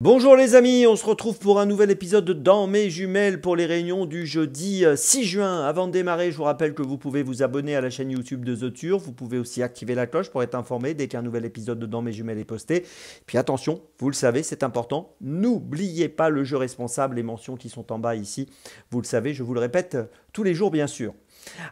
Bonjour les amis, on se retrouve pour un nouvel épisode de Dans mes jumelles pour les réunions du jeudi 6 euh, juin. Avant de démarrer, je vous rappelle que vous pouvez vous abonner à la chaîne YouTube de The Vous pouvez aussi activer la cloche pour être informé dès qu'un nouvel épisode de Dans mes jumelles est posté. Puis attention, vous le savez, c'est important, n'oubliez pas le jeu responsable, les mentions qui sont en bas ici. Vous le savez, je vous le répète tous les jours bien sûr.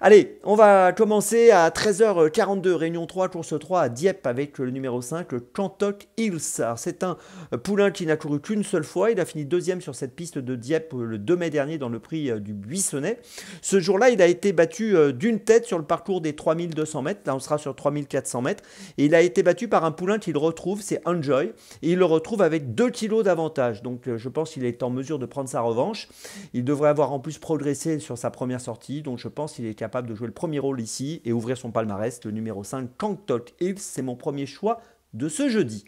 Allez, on va commencer à 13h42, réunion 3, course 3 à Dieppe avec le numéro 5, Cantoc Hills. C'est un poulain qui n'a couru qu'une seule fois. Il a fini deuxième sur cette piste de Dieppe euh, le 2 mai dernier dans le prix euh, du Buissonnet. Ce jour-là, il a été battu euh, d'une tête sur le parcours des 3200 mètres. Là, on sera sur 3400 mètres. Et il a été battu par un poulain qu'il retrouve, c'est Enjoy. Et il le retrouve avec 2 kilos d'avantage. Donc, je pense qu'il est en mesure de prendre sa revanche. Il devrait avoir en plus progressé sur sa première sortie. Donc, je pense il est capable de jouer le premier rôle ici et ouvrir son palmarès. Le numéro 5, Kang Tok c'est mon premier choix de ce jeudi.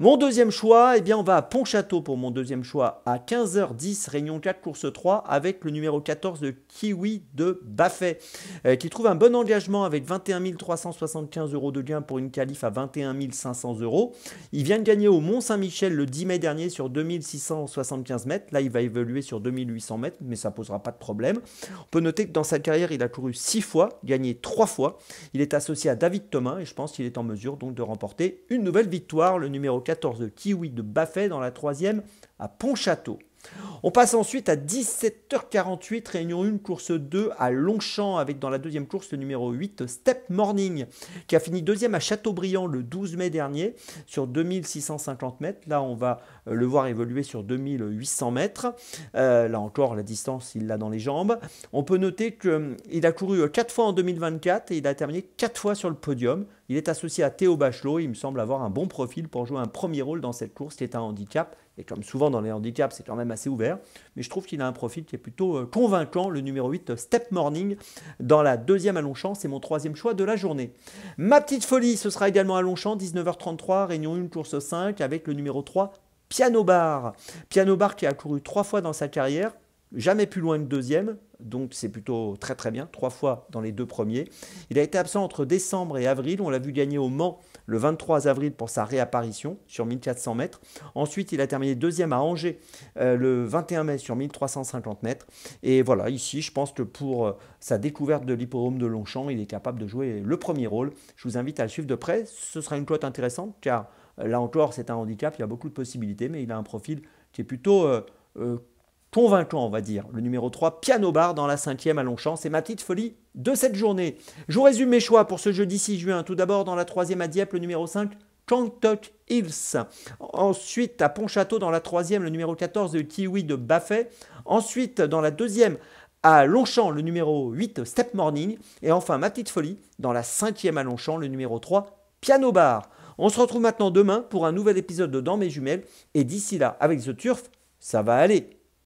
Mon deuxième choix, eh bien, on va à Pontchâteau pour mon deuxième choix à 15h10, réunion 4, course 3, avec le numéro 14 de Kiwi de Baffet, euh, qui trouve un bon engagement avec 21 375 euros de gain pour une qualif à 21 500 euros. Il vient de gagner au Mont-Saint-Michel le 10 mai dernier sur 2675 mètres. Là, il va évoluer sur 2800 mètres, mais ça posera pas de problème. On peut noter que dans sa carrière, il a couru 6 fois, gagné 3 fois. Il est associé à David Thomas et je pense qu'il est en mesure donc de remporter une nouvelle victoire. Le numéro 14, de Kiwi de Baffet, dans la troisième, à Pontchâteau. On passe ensuite à 17h48, réunion 1, course 2 à Longchamp, avec dans la deuxième course le numéro 8, Step Morning, qui a fini deuxième à Châteaubriand le 12 mai dernier sur 2650 mètres. Là, on va euh, le voir évoluer sur 2800 mètres. Euh, là encore, la distance, il l'a dans les jambes. On peut noter qu'il euh, a couru 4 fois en 2024 et il a terminé 4 fois sur le podium. Il est associé à Théo Bachelot. Il me semble avoir un bon profil pour jouer un premier rôle dans cette course qui est un handicap. Et comme souvent dans les handicaps, c'est quand même assez ouvert. Mais je trouve qu'il a un profil qui est plutôt euh, convaincant. Le numéro 8, Step Morning, dans la deuxième à Longchamp. C'est mon troisième choix de la journée. Ma petite folie, ce sera également à Longchamp, 19h33, réunion 1, course 5, avec le numéro 3, Piano Bar. Piano Bar qui a couru trois fois dans sa carrière jamais plus loin que deuxième, donc c'est plutôt très très bien, trois fois dans les deux premiers. Il a été absent entre décembre et avril, on l'a vu gagner au Mans le 23 avril pour sa réapparition sur 1400 mètres. Ensuite, il a terminé deuxième à Angers euh, le 21 mai sur 1350 mètres. Et voilà, ici, je pense que pour euh, sa découverte de l'hippodrome de Longchamp, il est capable de jouer le premier rôle. Je vous invite à le suivre de près, ce sera une cote intéressante car euh, là encore, c'est un handicap, il y a beaucoup de possibilités, mais il a un profil qui est plutôt convaincant, on va dire. Le numéro 3, Piano Bar dans la cinquième à Longchamp. C'est ma petite folie de cette journée. Je résume mes choix pour ce jeudi 6 juin. Tout d'abord, dans la troisième à Dieppe, le numéro 5, Kangtok Hills. Ensuite, à Pontchâteau, dans la troisième, le numéro 14, le Kiwi de Baffet. Ensuite, dans la deuxième, à Longchamp, le numéro 8, Step Morning. Et enfin, ma petite folie, dans la cinquième à Longchamp, le numéro 3, Piano Bar. On se retrouve maintenant demain pour un nouvel épisode de Dans mes jumelles. Et d'ici là, avec The Turf, ça va aller.